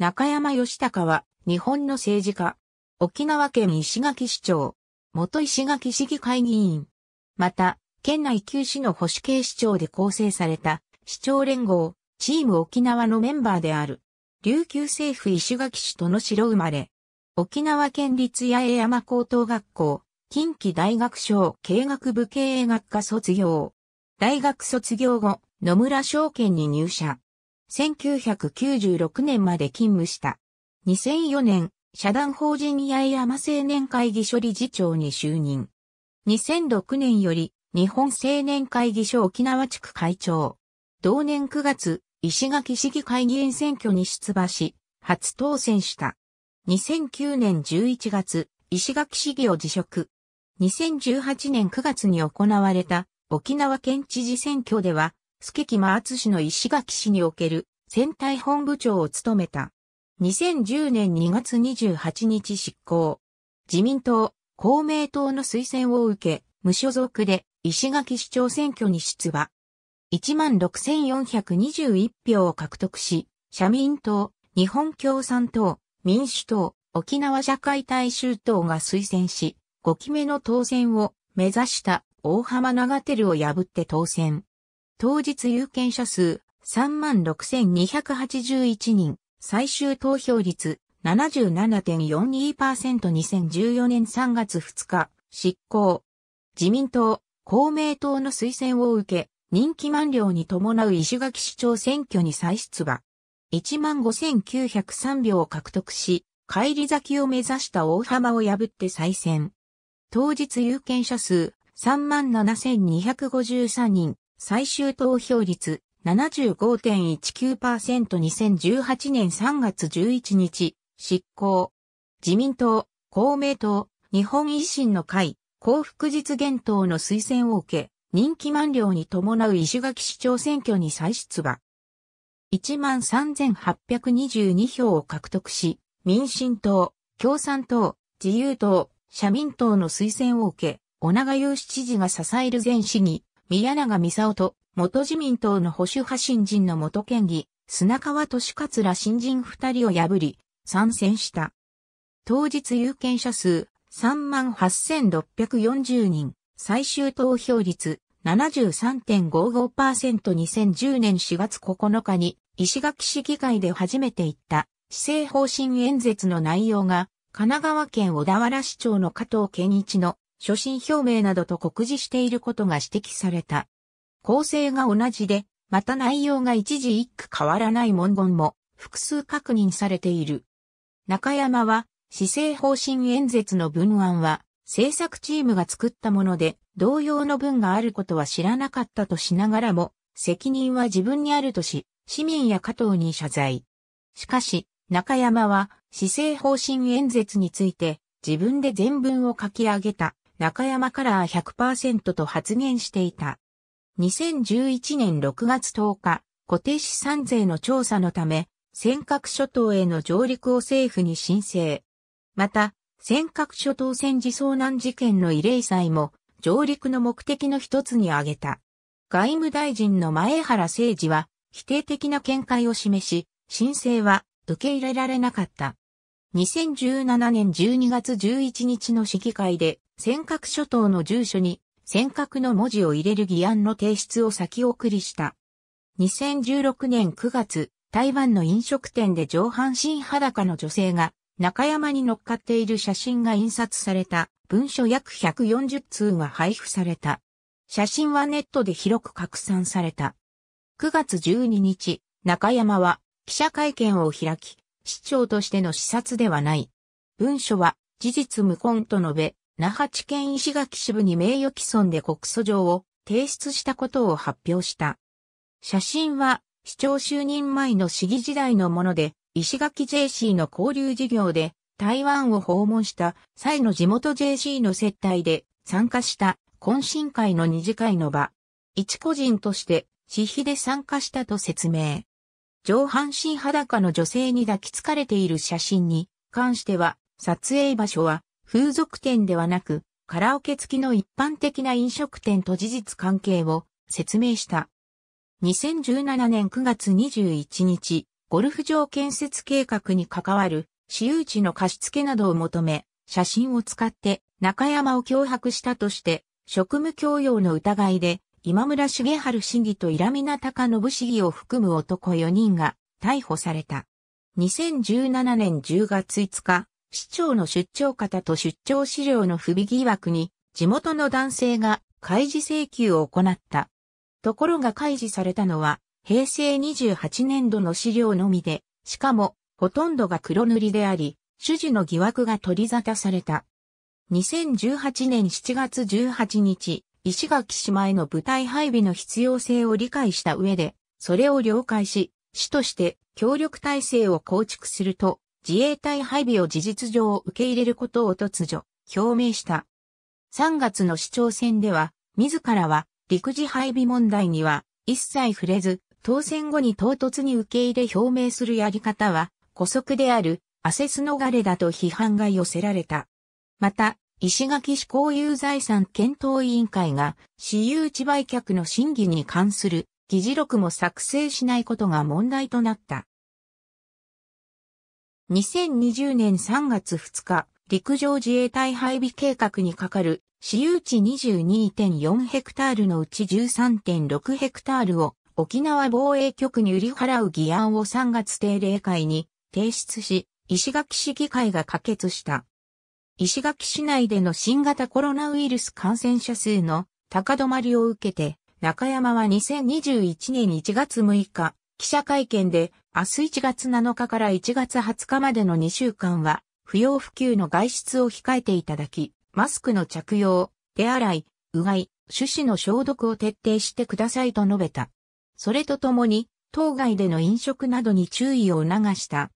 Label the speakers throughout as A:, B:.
A: 中山義隆は、日本の政治家。沖縄県石垣市長。元石垣市議会議員。また、県内旧市の保守系市長で構成された、市長連合、チーム沖縄のメンバーである。琉球政府石垣市との城生まれ。沖縄県立八重山高等学校、近畿大学省経学部経営学科卒業。大学卒業後、野村証券に入社。1996年まで勤務した。2004年、社団法人八重山青年会議所理事長に就任。2006年より日本青年会議所沖縄地区会長。同年9月、石垣市議会議員選挙に出馬し、初当選した。2009年11月、石垣市議を辞職。2018年9月に行われた沖縄県知事選挙では助木間厚氏の石垣市における戦隊本部長を務めた。2010年2月28日執行。自民党、公明党の推薦を受け、無所属で石垣市長選挙に出馬。16,421票を獲得し、社民党、日本共産党、民主党、沖縄社会大衆党が推薦し、5期目の当選を目指した大浜長照を破って当選。当日有権者数36,281人、最終投票率 77.42%2014 年3月2日、執行。自民党、公明党の推薦を受け、任期満了に伴う石垣市長選挙に再出馬。15,903票を獲得し、帰り咲きを目指した大浜を破って再選。当日有権者数37,253人、最終投票率 75.19%2018 年3月11日、執行。自民党、公明党、日本維新の会、幸福実現党の推薦を受け、任期満了に伴う石垣市長選挙に再出馬。13,822票を獲得し、民進党、共産党、自由党、社民党の推薦を受け、小長雄市知事が支える前市議、宮永美沙夫と、元自民党の保守派新人の元県議、砂川俊勝ら新人二人を破り、参戦した。当日有権者数38,640人、最終投票率 73.55%2010 年4月9日に石垣市議会で初めて行った施政方針演説の内容が神奈川県小田原市長の加藤健一の所信表明などと告示していることが指摘された。構成が同じで、また内容が一時一句変わらない文言も複数確認されている。中山は、施政方針演説の文案は、政策チームが作ったもので、同様の文があることは知らなかったとしながらも、責任は自分にあるとし、市民や加藤に謝罪。しかし、中山は、施政方針演説について、自分で全文を書き上げた。中山カラー100%と発言していた。2011年6月10日、固定資産税の調査のため、尖閣諸島への上陸を政府に申請。また、尖閣諸島戦時遭難事件の慰霊祭も、上陸の目的の一つに挙げた。外務大臣の前原誠二は、否定的な見解を示し、申請は受け入れられなかった。2017年12月11日の市議会で、尖閣諸島の住所に、尖閣の文字を入れる議案の提出を先送りした。2016年9月、台湾の飲食店で上半身裸の女性が、中山に乗っかっている写真が印刷された文書約140通が配布された。写真はネットで広く拡散された。9月12日、中山は記者会見を開き、市長としての視察ではない。文書は、事実無根と述べ、那覇地検石垣支部に名誉毀損で告訴状を提出したことを発表した。写真は、市長就任前の市議時代のもので、石垣 JC の交流事業で、台湾を訪問した際の地元 JC の接待で参加した懇親会の二次会の場。一個人として、私費で参加したと説明。上半身裸の女性に抱きつかれている写真に関しては、撮影場所は風俗店ではなく、カラオケ付きの一般的な飲食店と事実関係を説明した。2017年9月21日、ゴルフ場建設計画に関わる私有地の貸付などを求め、写真を使って中山を脅迫したとして、職務強要の疑いで今村茂春市議とイナ高信市議を含む男4人が逮捕された。2017年10月5日、市長の出張方と出張資料の不備疑惑に、地元の男性が開示請求を行った。ところが開示されたのは、平成28年度の資料のみで、しかも、ほとんどが黒塗りであり、主事の疑惑が取り沙汰された。2018年7月18日、石垣島への部隊配備の必要性を理解した上で、それを了解し、市として協力体制を構築すると、自衛隊配備を事実上受け入れることを突如、表明した。3月の市長選では、自らは陸自配備問題には一切触れず、当選後に唐突に受け入れ表明するやり方は、古速である、アセス逃れだと批判が寄せられた。また、石垣市公有財産検討委員会が私有地売却の審議に関する議事録も作成しないことが問題となった。2020年3月2日、陸上自衛隊配備計画にかかる私有地22.4ヘクタールのうち13.6ヘクタールを沖縄防衛局に売り払う議案を3月定例会に提出し、石垣市議会が可決した。石垣市内での新型コロナウイルス感染者数の高止まりを受けて、中山は2021年1月6日、記者会見で、明日1月7日から1月20日までの2週間は、不要不急の外出を控えていただき、マスクの着用、手洗い、うがい、手指の消毒を徹底してくださいと述べた。それとともに、当該での飲食などに注意を促した。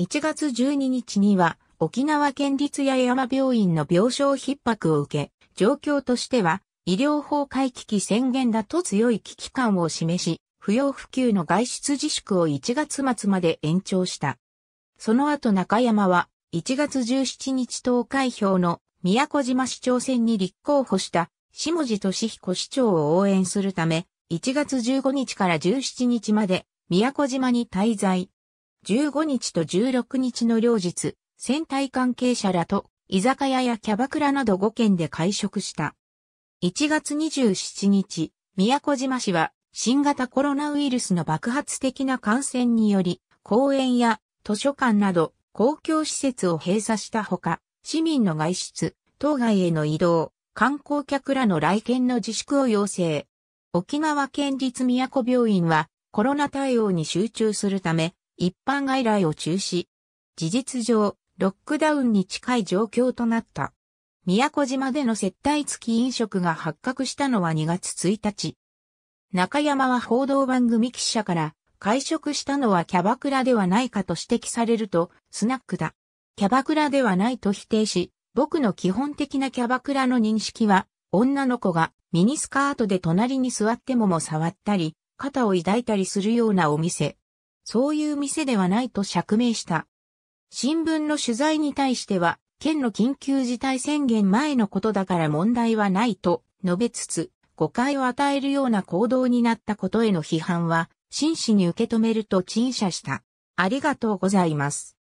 A: 1月12日には、沖縄県立八重山病院の病床逼迫を受け、状況としては、医療崩壊危機宣言だと強い危機感を示し、不要不急の外出自粛を1月末まで延長した。その後中山は、1月17日投開票の宮古島市長選に立候補した下地俊彦市長を応援するため、1月15日から17日まで宮古島に滞在。15日と16日の両日、戦隊関係者らと居酒屋やキャバクラなど5件で会食した。1月27日、宮古島市は新型コロナウイルスの爆発的な感染により、公園や図書館など公共施設を閉鎖したほか、市民の外出、当該への移動、観光客らの来県の自粛を要請。沖縄県立宮古病院はコロナ対応に集中するため、一般外来を中止。事実上、ロックダウンに近い状況となった。宮古島での接待付き飲食が発覚したのは2月1日。中山は報道番組記者から会食したのはキャバクラではないかと指摘されると、スナックだ。キャバクラではないと否定し、僕の基本的なキャバクラの認識は、女の子がミニスカートで隣に座ってもも触ったり、肩を抱いたりするようなお店。そういう店ではないと釈明した。新聞の取材に対しては、県の緊急事態宣言前のことだから問題はないと述べつつ、誤解を与えるような行動になったことへの批判は、真摯に受け止めると陳謝した。ありがとうございます。